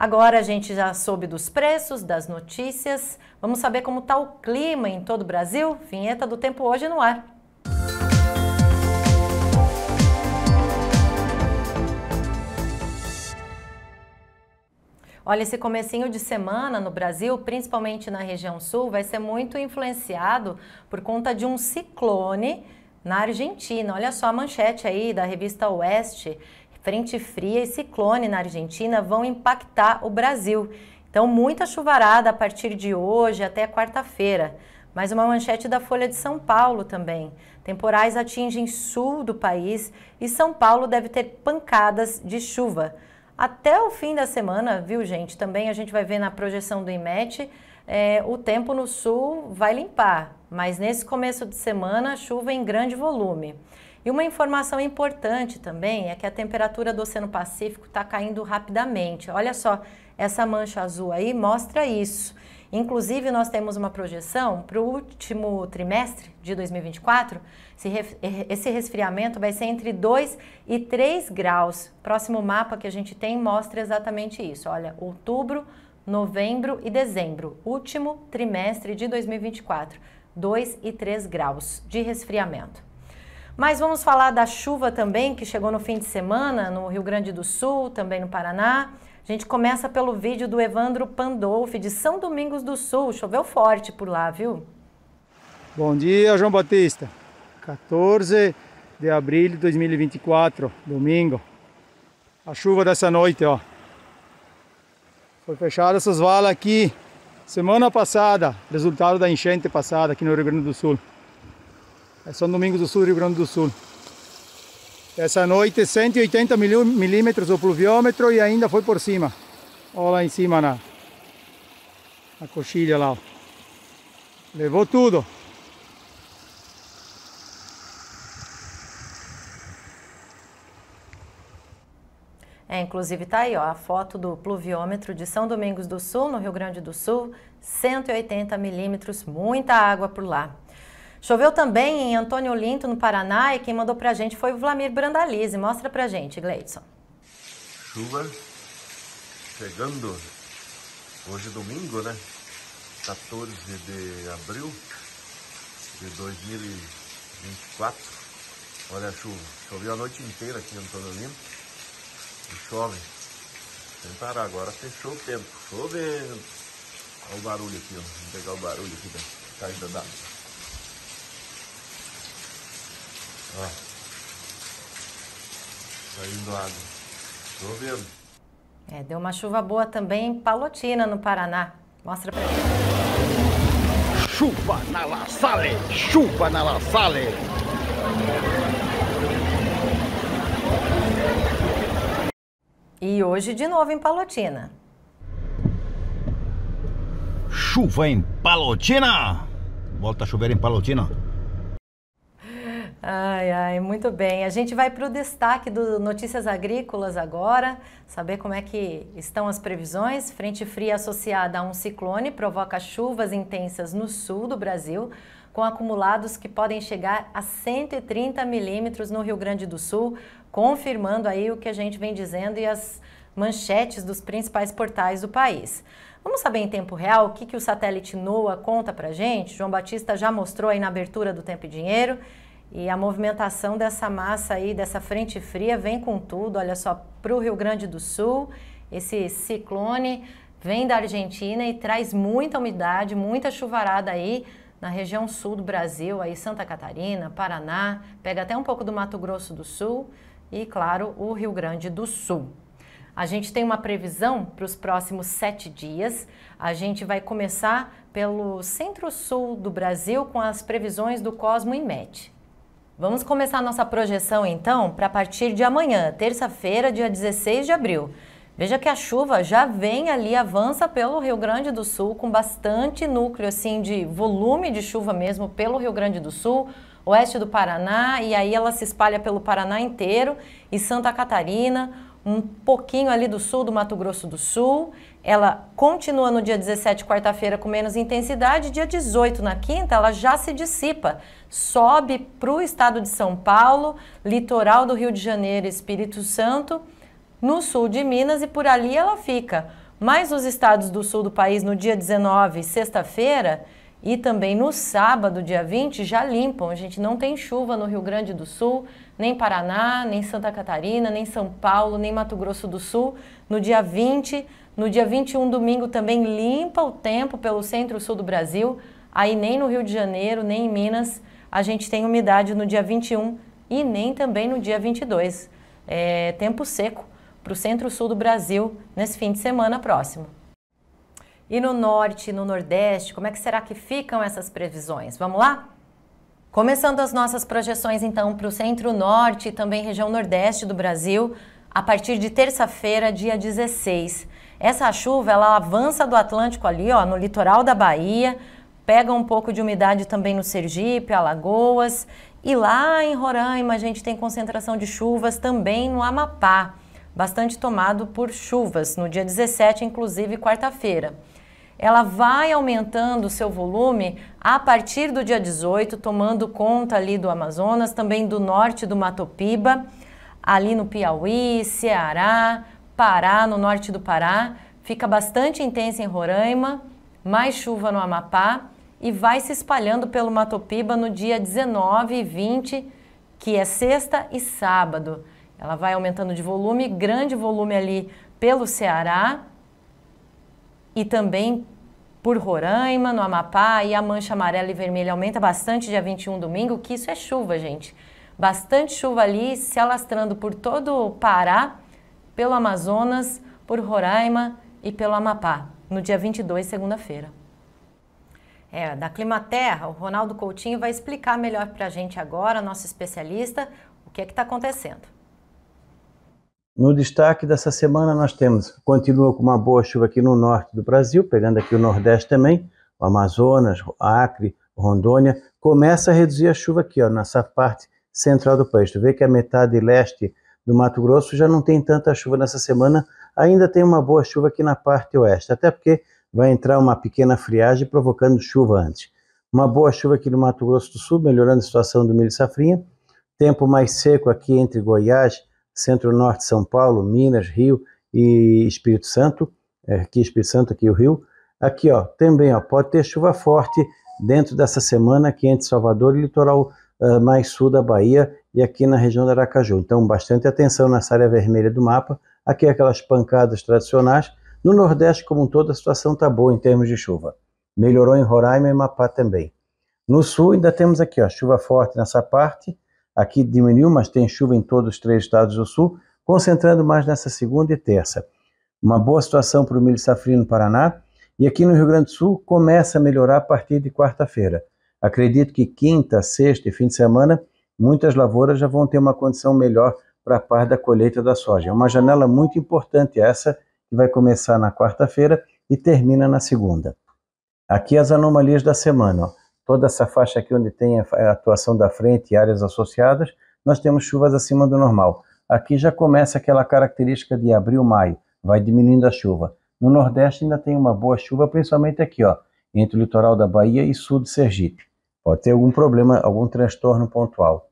Agora a gente já soube dos preços, das notícias. Vamos saber como está o clima em todo o Brasil? Vinheta do Tempo Hoje no ar. Olha, esse comecinho de semana no Brasil, principalmente na região sul, vai ser muito influenciado por conta de um ciclone na Argentina. Olha só a manchete aí da revista Oeste, frente fria e ciclone na Argentina vão impactar o Brasil. Então, muita chuvarada a partir de hoje até quarta-feira. Mais uma manchete da Folha de São Paulo também. Temporais atingem sul do país e São Paulo deve ter pancadas de chuva. Até o fim da semana, viu, gente? Também a gente vai ver na projeção do IMET, é, o tempo no sul vai limpar, mas nesse começo de semana, chuva em grande volume. E uma informação importante também é que a temperatura do Oceano Pacífico está caindo rapidamente. Olha só, essa mancha azul aí mostra isso. Inclusive, nós temos uma projeção para o último trimestre de 2024, eh, esse resfriamento vai ser entre 2 e 3 graus. Próximo mapa que a gente tem mostra exatamente isso. Olha, outubro, novembro e dezembro, último trimestre de 2024, 2 e 3 graus de resfriamento. Mas vamos falar da chuva também, que chegou no fim de semana, no Rio Grande do Sul, também no Paraná. A gente começa pelo vídeo do Evandro Pandolfi, de São Domingos do Sul. Choveu forte por lá, viu? Bom dia, João Batista. 14 de abril de 2024, domingo. A chuva dessa noite, ó. Foi fechada essas valas aqui semana passada, resultado da enchente passada aqui no Rio Grande do Sul. É São Domingos do Sul, Rio Grande do Sul. Essa noite 180 milímetros o pluviômetro e ainda foi por cima. Olha lá em cima na, na coxilha lá. Ó. Levou tudo. É, inclusive tá aí ó, a foto do pluviômetro de São Domingos do Sul, no Rio Grande do Sul, 180 milímetros, muita água por lá. Choveu também em Antônio Olinto, no Paraná, e quem mandou para a gente foi o Vlamir Brandalize. Mostra para a gente, Gleidson. Chuva chegando hoje domingo, né? 14 de abril de 2024. Olha a chuva. Choveu a noite inteira aqui em Antônio Olinto. E chove. Sem parar. Agora fechou o tempo. Choveu. Olha o barulho aqui, ó. Vou pegar o barulho aqui da né? tá caída d'água. Ó. Saindo tá água. Tô vendo. É, deu uma chuva boa também em Palotina, no Paraná. Mostra pra gente. Chuva na La Salle! Chuva na La Salle! E hoje de novo em Palotina. Chuva em Palotina! Volta a chover em Palotina. Ai, ai, muito bem. A gente vai para o destaque do Notícias Agrícolas agora, saber como é que estão as previsões. Frente fria associada a um ciclone provoca chuvas intensas no sul do Brasil, com acumulados que podem chegar a 130 milímetros no Rio Grande do Sul, confirmando aí o que a gente vem dizendo e as manchetes dos principais portais do país. Vamos saber em tempo real o que, que o satélite NOAA conta para gente? João Batista já mostrou aí na abertura do Tempo e Dinheiro. E a movimentação dessa massa aí, dessa frente fria, vem com tudo. Olha só, para o Rio Grande do Sul, esse ciclone vem da Argentina e traz muita umidade, muita chuvarada aí na região sul do Brasil, aí Santa Catarina, Paraná, pega até um pouco do Mato Grosso do Sul e, claro, o Rio Grande do Sul. A gente tem uma previsão para os próximos sete dias. A gente vai começar pelo centro-sul do Brasil com as previsões do Cosmo e Met. Vamos começar nossa projeção então para partir de amanhã, terça-feira, dia 16 de abril. Veja que a chuva já vem ali, avança pelo Rio Grande do Sul, com bastante núcleo assim de volume de chuva mesmo pelo Rio Grande do Sul, oeste do Paraná, e aí ela se espalha pelo Paraná inteiro e Santa Catarina um pouquinho ali do sul do Mato Grosso do Sul. Ela continua no dia 17, quarta-feira, com menos intensidade. Dia 18, na quinta, ela já se dissipa. Sobe para o estado de São Paulo, litoral do Rio de Janeiro e Espírito Santo, no sul de Minas e por ali ela fica. Mas os estados do sul do país, no dia 19, sexta-feira, e também no sábado, dia 20, já limpam. A gente não tem chuva no Rio Grande do Sul, nem Paraná, nem Santa Catarina, nem São Paulo, nem Mato Grosso do Sul. No dia 20, no dia 21, domingo, também limpa o tempo pelo centro-sul do Brasil. Aí nem no Rio de Janeiro, nem em Minas, a gente tem umidade no dia 21 e nem também no dia 22. É tempo seco para o centro-sul do Brasil nesse fim de semana próximo. E no norte e no nordeste, como é que será que ficam essas previsões? Vamos lá? Começando as nossas projeções então para o centro-norte e também região nordeste do Brasil, a partir de terça-feira, dia 16. Essa chuva ela avança do Atlântico ali, ó, no litoral da Bahia, pega um pouco de umidade também no Sergipe, Alagoas, e lá em Roraima a gente tem concentração de chuvas também no Amapá bastante tomado por chuvas, no dia 17, inclusive quarta-feira. Ela vai aumentando o seu volume a partir do dia 18, tomando conta ali do Amazonas, também do norte do Mato Piba, ali no Piauí, Ceará, Pará, no norte do Pará. Fica bastante intensa em Roraima, mais chuva no Amapá e vai se espalhando pelo Mato Piba no dia 19 e 20, que é sexta e sábado. Ela vai aumentando de volume, grande volume ali pelo Ceará e também por Roraima, no Amapá, e a mancha amarela e vermelha aumenta bastante dia 21 domingo, que isso é chuva, gente. Bastante chuva ali se alastrando por todo o Pará, pelo Amazonas, por Roraima e pelo Amapá, no dia 22, segunda-feira. É, da Climaterra, o Ronaldo Coutinho vai explicar melhor para a gente agora, nosso especialista, o que é que está acontecendo. No destaque dessa semana nós temos, continua com uma boa chuva aqui no norte do Brasil, pegando aqui o Nordeste também, o Amazonas, Acre, Rondônia, começa a reduzir a chuva aqui, ó, nessa parte central do país. Tu vê que a metade leste do Mato Grosso já não tem tanta chuva nessa semana, ainda tem uma boa chuva aqui na parte oeste, até porque vai entrar uma pequena friagem provocando chuva antes. Uma boa chuva aqui no Mato Grosso do Sul, melhorando a situação do milho safrinha. Tempo mais seco aqui entre Goiás Centro-Norte, São Paulo, Minas, Rio e Espírito Santo, é, aqui Espírito Santo, aqui o Rio. Aqui, ó, também, ó, pode ter chuva forte dentro dessa semana aqui entre Salvador e litoral uh, mais sul da Bahia e aqui na região da Aracaju. Então, bastante atenção nessa área vermelha do mapa. Aqui é aquelas pancadas tradicionais. No Nordeste, como um todo, a situação está boa em termos de chuva. Melhorou em Roraima e Mapá também. No Sul, ainda temos aqui, ó, chuva forte nessa parte Aqui diminuiu, mas tem chuva em todos os três estados do sul, concentrando mais nessa segunda e terça. Uma boa situação para o milho safrinho no Paraná. E aqui no Rio Grande do Sul começa a melhorar a partir de quarta-feira. Acredito que quinta, sexta e fim de semana, muitas lavouras já vão ter uma condição melhor para a parte da colheita da soja. É uma janela muito importante essa, que vai começar na quarta-feira e termina na segunda. Aqui as anomalias da semana. Ó toda essa faixa aqui onde tem a atuação da frente e áreas associadas, nós temos chuvas acima do normal. Aqui já começa aquela característica de abril, maio, vai diminuindo a chuva. No Nordeste ainda tem uma boa chuva, principalmente aqui, ó, entre o litoral da Bahia e sul de Sergipe. Pode ter algum problema, algum transtorno pontual.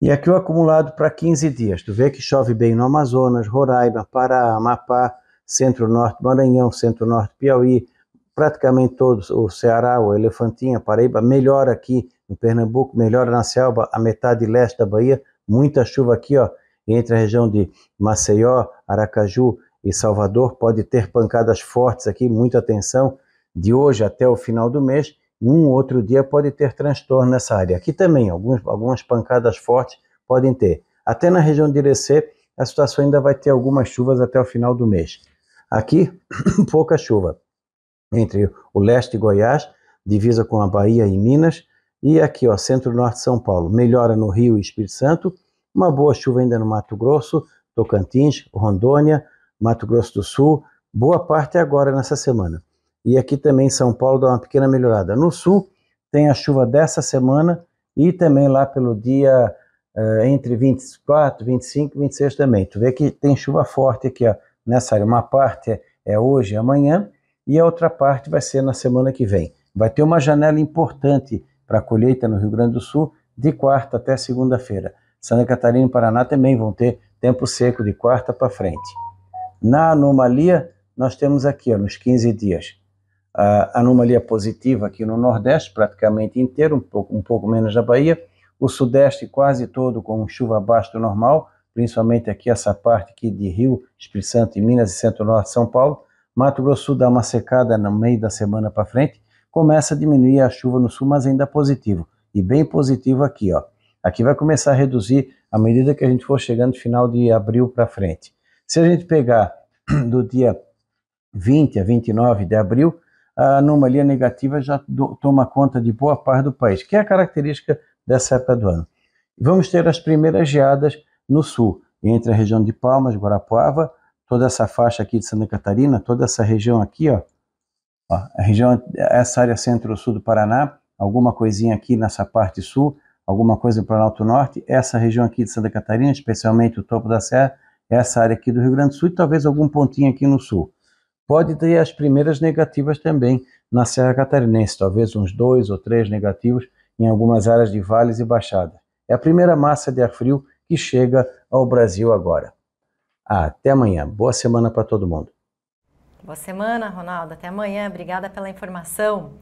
E aqui o acumulado para 15 dias. Tu vê que chove bem no Amazonas, Roraima, Pará, Amapá, Centro-Norte, Maranhão, Centro-Norte, Piauí, praticamente todos, o Ceará, o Elefantinha, Paraíba, melhor aqui no Pernambuco, melhor na selva, a metade leste da Bahia, muita chuva aqui, ó, entre a região de Maceió, Aracaju e Salvador, pode ter pancadas fortes aqui, muita atenção, de hoje até o final do mês, um outro dia pode ter transtorno nessa área. Aqui também, alguns, algumas pancadas fortes podem ter. Até na região de Irecê, a situação ainda vai ter algumas chuvas até o final do mês. Aqui, pouca chuva entre o leste de Goiás, divisa com a Bahia e Minas, e aqui, ó, centro-norte de São Paulo. Melhora no Rio e Espírito Santo, uma boa chuva ainda no Mato Grosso, Tocantins, Rondônia, Mato Grosso do Sul, boa parte agora nessa semana. E aqui também em São Paulo dá uma pequena melhorada. No sul tem a chuva dessa semana e também lá pelo dia eh, entre 24, 25 e 26 também. Tu vê que tem chuva forte aqui ó, nessa área. Uma parte é hoje e amanhã, e a outra parte vai ser na semana que vem. Vai ter uma janela importante para a colheita no Rio Grande do Sul, de quarta até segunda-feira. Santa Catarina e Paraná também vão ter tempo seco de quarta para frente. Na anomalia, nós temos aqui, ó, nos 15 dias, a anomalia positiva aqui no Nordeste, praticamente inteiro, um pouco, um pouco menos da Bahia, o Sudeste quase todo com chuva abaixo do normal, principalmente aqui essa parte aqui de Rio, Espírito Santo e Minas e Centro-Norte de São Paulo, Mato Grosso dá uma secada no meio da semana para frente, começa a diminuir a chuva no sul, mas ainda é positivo. E bem positivo aqui, ó. Aqui vai começar a reduzir à medida que a gente for chegando final de abril para frente. Se a gente pegar do dia 20 a 29 de abril, a anomalia negativa já do, toma conta de boa parte do país, que é a característica dessa época do ano. Vamos ter as primeiras geadas no sul, entre a região de Palmas, Guarapuava, toda essa faixa aqui de Santa Catarina, toda essa região aqui, ó, ó a região, essa área centro-sul do Paraná, alguma coisinha aqui nessa parte sul, alguma coisa no Planalto Norte, essa região aqui de Santa Catarina, especialmente o topo da serra, essa área aqui do Rio Grande do Sul e talvez algum pontinho aqui no sul. Pode ter as primeiras negativas também na Serra Catarinense, talvez uns dois ou três negativos em algumas áreas de vales e baixadas. É a primeira massa de ar frio que chega ao Brasil agora. Até amanhã. Boa semana para todo mundo. Boa semana, Ronaldo. Até amanhã. Obrigada pela informação.